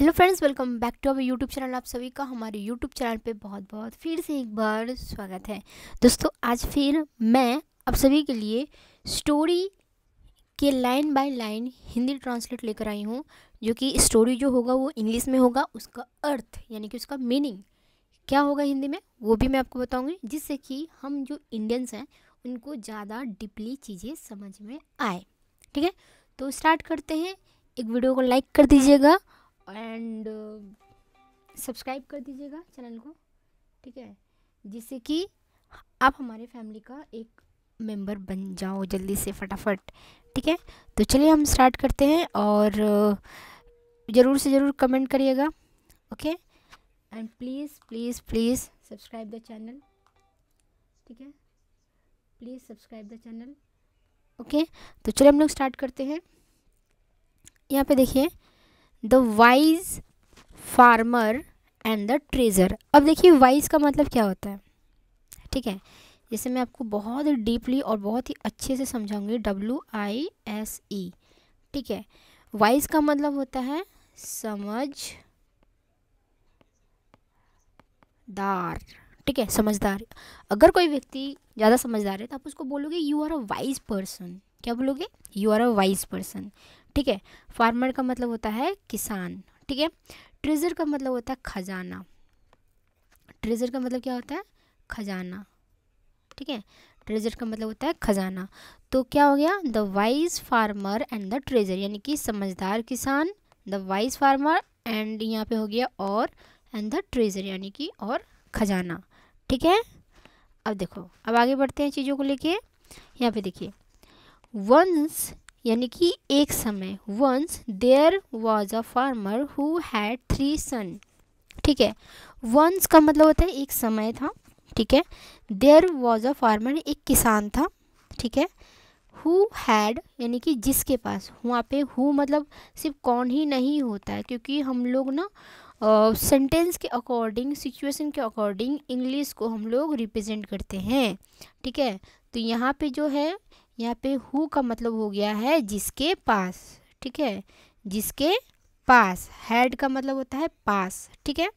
hello friends welcome back to our YouTube channel आप सभी का हमारे यूट्यूब चैनल पे बहुत बहुत फिर से एक बार स्वागत है दोस्तों आज फिर मैं आप सभी के लिए स्टोरी के line by line Hindi translate लेकर आई हूँ जो कि स्टोरी जो होगा वो इंग्लिश में होगा उसका अर्थ यानी कि उसका मीनिंग क्या होगा हिंदी में वो भी मैं आपको बताऊँगी जिससे कि हम जो इंडियंस हैं उनको ज़्यादा डीपली चीज़ें समझ में आए ठीक है तो स्टार्ट करते हैं एक वीडियो को लाइक कर दीजिएगा एंड सब्सक्राइब कर दीजिएगा चैनल को ठीक है जिससे कि आप हमारे फैमिली का एक मेंबर बन जाओ जल्दी से फटाफट ठीक है तो चलिए हम स्टार्ट करते हैं और ज़रूर से ज़रूर कमेंट करिएगा okay and please please please subscribe the channel ठीक है please subscribe the channel okay तो चलिए हम लोग स्टार्ट करते हैं यहाँ पे देखिए the wise farmer and the treasure अब देखिए वाइज का मतलब क्या होता है ठीक है जैसे मैं आपको बहुत ही डीपली और बहुत ही अच्छे से समझाऊंगी डब्ल्यू आई एस ई ठीक है वाइज का मतलब होता है समझ दार ठीक है समझदार अगर कोई व्यक्ति ज़्यादा समझदार है तो आप उसको बोलोगे you are a wise person क्या बोलोगे you are a wise person ठीक है फार्मर का मतलब होता है किसान ठीक है ट्रेजर का मतलब होता है खजाना ट्रेजर का मतलब क्या होता है खजाना ठीक है ट्रेजर का मतलब होता है खजाना तो क्या हो गया the wise farmer and the treasure यानी कि समझदार किसान द वाइज फार्मर एंड यहाँ पे हो गया और एंड द ट्रेजर यानी कि और खजाना ठीक है अब देखो अब आगे बढ़ते हैं चीज़ों को लेके यहाँ पे देखिए वंस यानी कि एक समय once there was a farmer who had three son ठीक है वंस का मतलब होता है एक समय था ठीक है देयर वॉज अ फार्मर एक किसान था ठीक है हु हैड यानी कि जिसके पास वहाँ पे हु मतलब सिर्फ कौन ही नहीं होता है क्योंकि हम लोग ना सेंटेंस uh, के अकॉर्डिंग सिचुएशन के अकॉर्डिंग इंग्लिश को हम लोग रिप्रेजेंट करते हैं ठीक है तो यहाँ पे जो है यहाँ पे हु का मतलब हो गया है जिसके पास ठीक है जिसके पास हैड का मतलब होता है पास ठीक है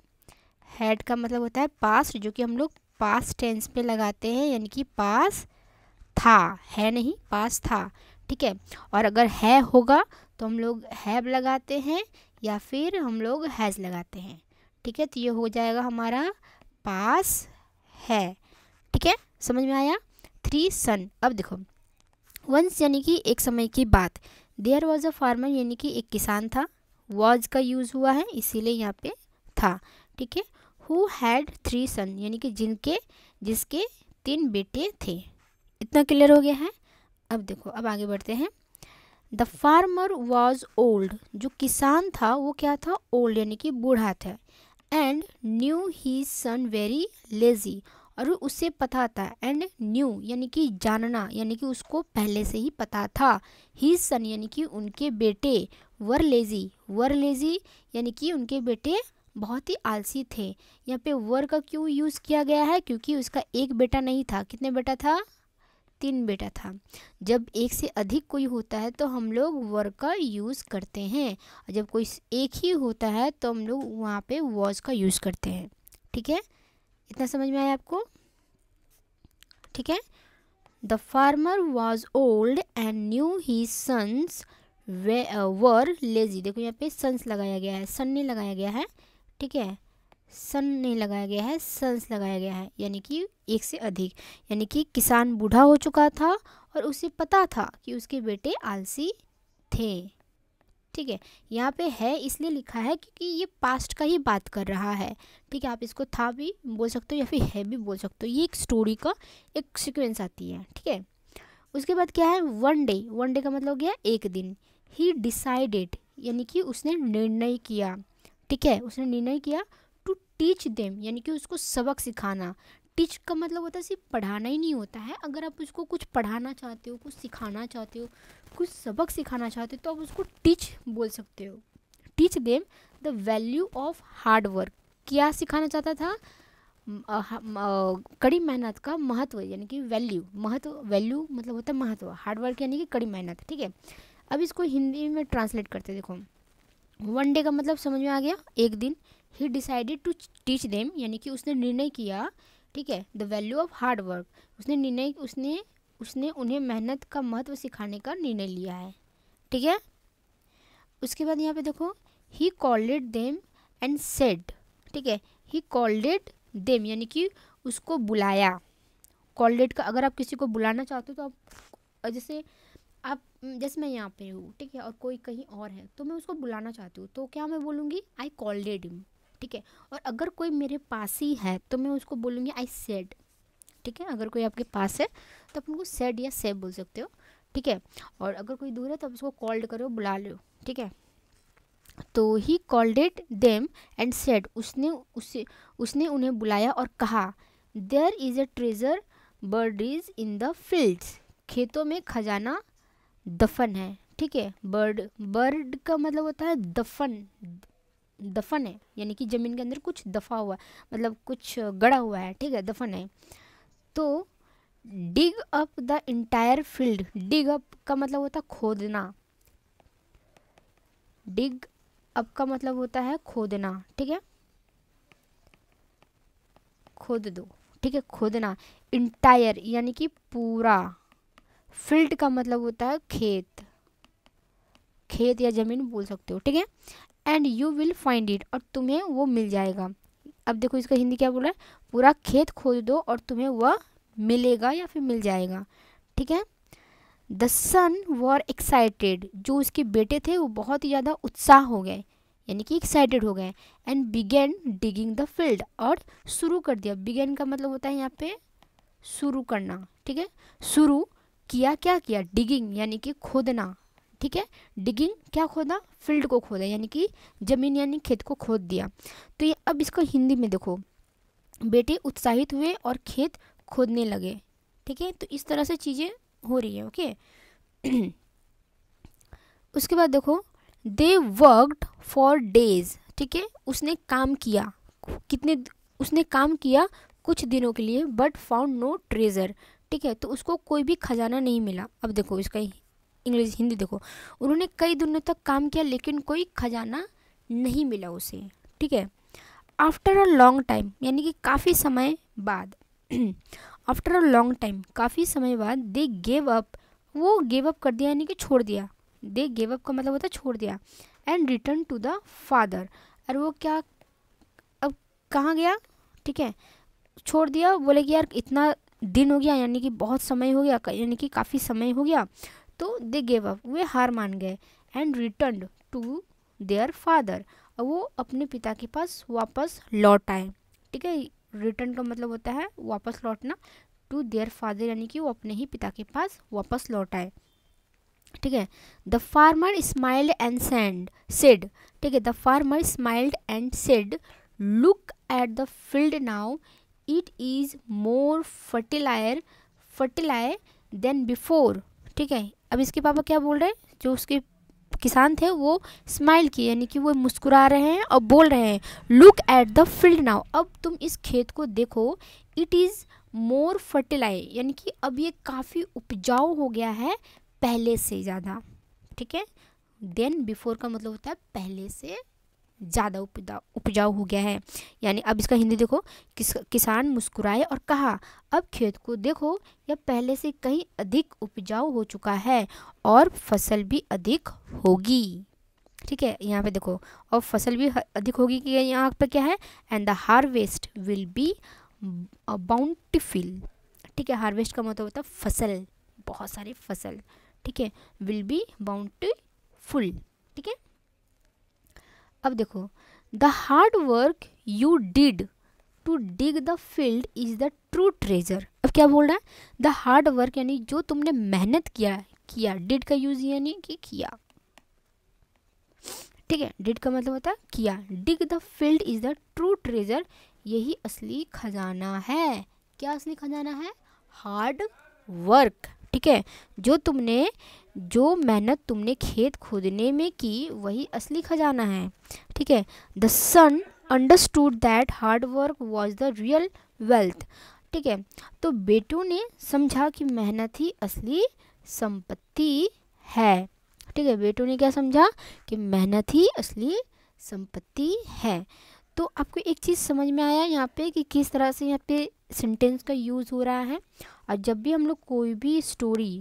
हेड का मतलब होता है पास जो कि हम लोग पास टेंस पे लगाते हैं यानी कि पास था है नहीं पास था ठीक है और अगर है होगा तो हम लोग हैव लगाते हैं या फिर हम लोग हैज़ लगाते हैं ठीक है तो ये हो जाएगा हमारा पास है ठीक है समझ में आया थ्री सन अब देखो वंस यानी कि एक समय की बात देयर वॉज अ फार्मर यानी कि एक किसान था वॉज का यूज़ हुआ है इसीलिए यहाँ पे था ठीक है हु हैड थ्री सन यानी कि जिनके जिसके तीन बेटे थे इतना क्लियर हो गया है अब देखो अब आगे बढ़ते हैं द फार्मर वॉज ओल्ड जो किसान था वो क्या था ओल्ड यानी कि बूढ़ा था and new he son very lazy और उसे पता था एंड न्यू यानी कि जानना यानी कि उसको पहले से ही पता था ही सन यानी कि उनके बेटे वर लेजी वर लेजी यानी कि उनके बेटे बहुत ही आलसी थे यहाँ पे वर का क्यों यूज़ किया गया है क्योंकि उसका एक बेटा नहीं था कितने बेटा था तीन बेटा था जब एक से अधिक कोई होता है तो हम लोग वर का यूज़ करते हैं और जब कोई एक ही होता है तो हम लोग वहाँ पे वॉज का यूज़ करते हैं ठीक है इतना समझ में आया आपको ठीक है the farmer was old and new he sons they were lazy देखो यहाँ पे सन्स लगाया गया है सन नहीं लगाया गया है ठीक है सन नहीं लगाया गया है सन्स लगाया गया है यानी कि एक से अधिक यानी कि किसान बूढ़ा हो चुका था और उसे पता था कि उसके बेटे आलसी थे ठीक है यहाँ पे है इसलिए लिखा है क्योंकि ये पास्ट का ही बात कर रहा है ठीक है आप इसको था भी बोल सकते हो या फिर है भी बोल सकते हो ये एक स्टोरी का एक सिक्वेंस आती है ठीक है उसके बाद क्या है वन डे वन डे का मतलब क्या है एक दिन ही डिसाइडेड यानी कि उसने निर्णय किया ठीक है उसने निर्णय किया टू टीच देम यानी कि उसको सबक सिखाना टीच का मतलब होता है सिर्फ पढ़ाना ही नहीं होता है अगर आप उसको कुछ पढ़ाना चाहते हो कुछ सिखाना चाहते हो कुछ सबक सिखाना चाहते हो तो आप उसको टीच बोल सकते हो teach them the value of hard work क्या सिखाना चाहता था कड़ी मेहनत का महत्व यानी कि वैल्यू महत्व वैल्यू मतलब होता है महत्व हार्ड वर्क यानी कि कड़ी मेहनत ठीक है अब इसको हिंदी में ट्रांसलेट करते देखो वन डे का मतलब समझ में आ गया एक दिन he decided to teach them यानी कि उसने निर्णय किया ठीक है the value of hard work उसने निर्णय उसने उसने उन्हें मेहनत का महत्व सिखाने का निर्णय लिया है ठीक है उसके बाद यहाँ पे देखो he called them and said ठीक है ही कॉल्डेड देम यानी कि उसको बुलाया कॉल्डेड का अगर आप किसी को बुलाना चाहते हो तो आप जैसे आप जैसे मैं यहाँ पे हूँ ठीक है और कोई कहीं और है तो मैं उसको बुलाना चाहती हूँ तो क्या मैं बोलूँगी आई कॉल्डेड हिम ठीक है और अगर कोई मेरे पास ही है तो मैं उसको बोलूँगी आई सेड ठीक है अगर कोई आपके पास है तो आप उनको सेड या सेब बोल सकते हो ठीक है और अगर कोई दूर है तो आप उसको कॉल्ड करो बुला लो ठीक है तो he called it them and said उसने उसे उसने उन्हें बुलाया और कहा there is a treasure buried is in the fields खेतों में खजाना दफन है ठीक है बर्ड बर्ड का मतलब होता है दफन दफन है यानी कि ज़मीन के अंदर कुछ दफा हुआ मतलब कुछ गड़ा हुआ है ठीक है दफन है तो dig up the entire field dig up का मतलब होता है खोदना डिग अप का मतलब होता है खोदना ठीक है खोद दो ठीक है खोदना इंटायर यानी कि पूरा फील्ड का मतलब होता है खेत खेत या ज़मीन बोल सकते हो ठीक है and you will find it और तुम्हें वो मिल जाएगा अब देखो इसका हिंदी क्या बोला है पूरा खेत खोद दो और तुम्हें वह मिलेगा या फिर मिल जाएगा ठीक है द सन आर एक्साइटेड जो उसके बेटे थे वो बहुत ही ज़्यादा उत्साह हो गए यानी कि एक्साइटेड हो गए and began digging the field और शुरू कर दिया बिगेन का मतलब होता है यहाँ पे शुरू करना ठीक है शुरू किया क्या किया डिगिंग यानी कि खोदना ठीक है डिगिंग क्या खोदा फील्ड को खोदा यानी कि जमीन यानी खेत को खोद दिया तो ये अब इसको हिंदी में देखो बेटे उत्साहित हुए और खेत खोदने लगे ठीक है तो इस तरह से चीज़ें हो रही है ओके उसके बाद देखो दे वर्कड फॉर डेज ठीक है उसने काम किया कितने उसने काम किया कुछ दिनों के लिए बट फाउंड नो ट्रेजर ठीक है तो उसको कोई भी खजाना नहीं मिला अब देखो इसका ही इंग्लिश हिंदी देखो उन्होंने कई दिनों तक काम किया लेकिन कोई खजाना नहीं मिला उसे ठीक है आफ्टर अ लॉन्ग टाइम यानी कि काफ़ी समय बाद आफ्टर अ लॉन्ग टाइम काफ़ी समय बाद दे गेव अप वो गेव अप कर दिया यानी कि छोड़ दिया दे गेव अप का मतलब होता है छोड़ दिया and return to the father और वो क्या अब कहाँ गया ठीक है छोड़ दिया बोले कि यार इतना दिन हो गया यानी कि बहुत समय हो गया यानी कि काफ़ी समय हो गया तो दे गेव अप वे हार मान गए and return to their father और वो अपने पिता के पास वापस लौट आए ठीक है रिटर्न का मतलब होता है वापस लौटना टू देयर फादर यानी कि वो अपने ही पिता के पास वापस लौट आए ठीक है the farmer smiled and send said ठीक है the farmer smiled and said look at the field now it is more fertile fertile than before ठीक है अब इसके पापा क्या बोल रहे हैं जो उसके किसान थे वो स्माइल किए यानी कि वो मुस्कुरा रहे हैं और बोल रहे हैं look at the field now अब तुम इस खेत को देखो इट इज़ मोर फर्टिलाइज यानी कि अब ये काफ़ी उपजाऊ हो गया है पहले से ज़्यादा ठीक है देन बिफोर का मतलब होता है पहले से ज़्यादा उपजा उपजाऊ हो गया है यानी अब इसका हिंदी देखो किस किसान मुस्कुराए और कहा अब खेत को देखो यह पहले से कहीं अधिक उपजाऊ हो चुका है और फसल भी अधिक होगी ठीक है यहाँ पे देखो और फसल भी अधिक होगी कि यहाँ पे क्या है and the harvest will be bountiful ठीक है हार्वेस्ट का मतलब होता है फसल बहुत सारी फसल ठीक है विल बी बाउंटीफुल ठीक है अब देखो the hard work you did to dig the field is the true treasure अब क्या बोल रहा है द हार्ड वर्क यानी जो तुमने मेहनत किया किया डिड का यूज यानी कि किया ठीक है डिड का मतलब होता है किया dig the field is the true treasure यही असली खजाना है क्या असली खजाना है हार्ड वर्क ठीक है जो तुमने जो मेहनत तुमने खेत खोदने में की वही असली खजाना है ठीक है the son understood that hard work was the real wealth ठीक है तो बेटू ने समझा कि मेहनत ही असली संपत्ति है ठीक है बेटू ने क्या समझा कि मेहनत ही असली संपत्ति है तो आपको एक चीज़ समझ में आया यहाँ पे कि किस तरह से यहाँ पे सेंटेंस का यूज़ हो रहा है और जब भी हम लोग कोई भी स्टोरी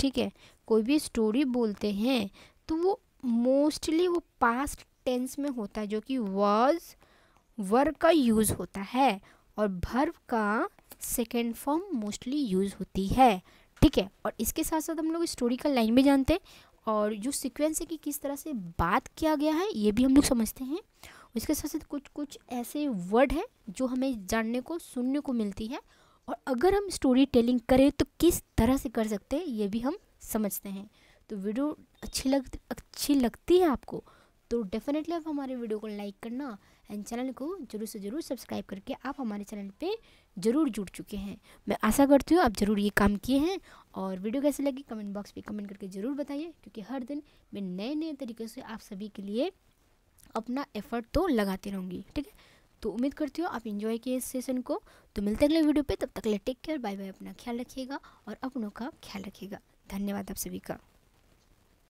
ठीक है कोई भी स्टोरी बोलते हैं तो वो मोस्टली वो पास्ट टेंस में होता है जो कि वॉज वर्ब का यूज़ होता है और भर्व का सेकेंड फॉर्म मोस्टली यूज़ होती है ठीक है और इसके साथ साथ हम लोग स्टोरी का लाइन भी जानते हैं और जो सीक्वेंस है कि किस तरह से बात किया गया है ये भी हम लोग समझते हैं उसके साथ साथ कुछ कुछ ऐसे वर्ड हैं जो हमें जानने को सुनने को मिलती है और अगर हम स्टोरी टेलिंग करें तो किस तरह से कर सकते हैं ये भी हम समझते हैं तो वीडियो अच्छी लग अच्छी लगती है आपको तो डेफिनेटली आप हमारे वीडियो को लाइक करना एंड चैनल को जरूर से ज़रूर सब्सक्राइब करके आप हमारे चैनल पे ज़रूर जुड़ चुके हैं मैं आशा करती हूँ आप ज़रूर ये काम किए हैं और वीडियो कैसे लगी कमेंट बॉक्स पे कमेंट करके ज़रूर बताइए क्योंकि हर दिन मैं नए नए तरीके से आप सभी के लिए अपना एफर्ट तो लगाती रहूँगी ठीक है तो उम्मीद करती हूँ आप इन्जॉय किए इस सेशन को तो मिलते अगले वीडियो पे तब तक ले टेक केयर बाय बाय अपना ख्याल रखिएगा और अपनों का ख्याल रखिएगा धन्यवाद आप सभी का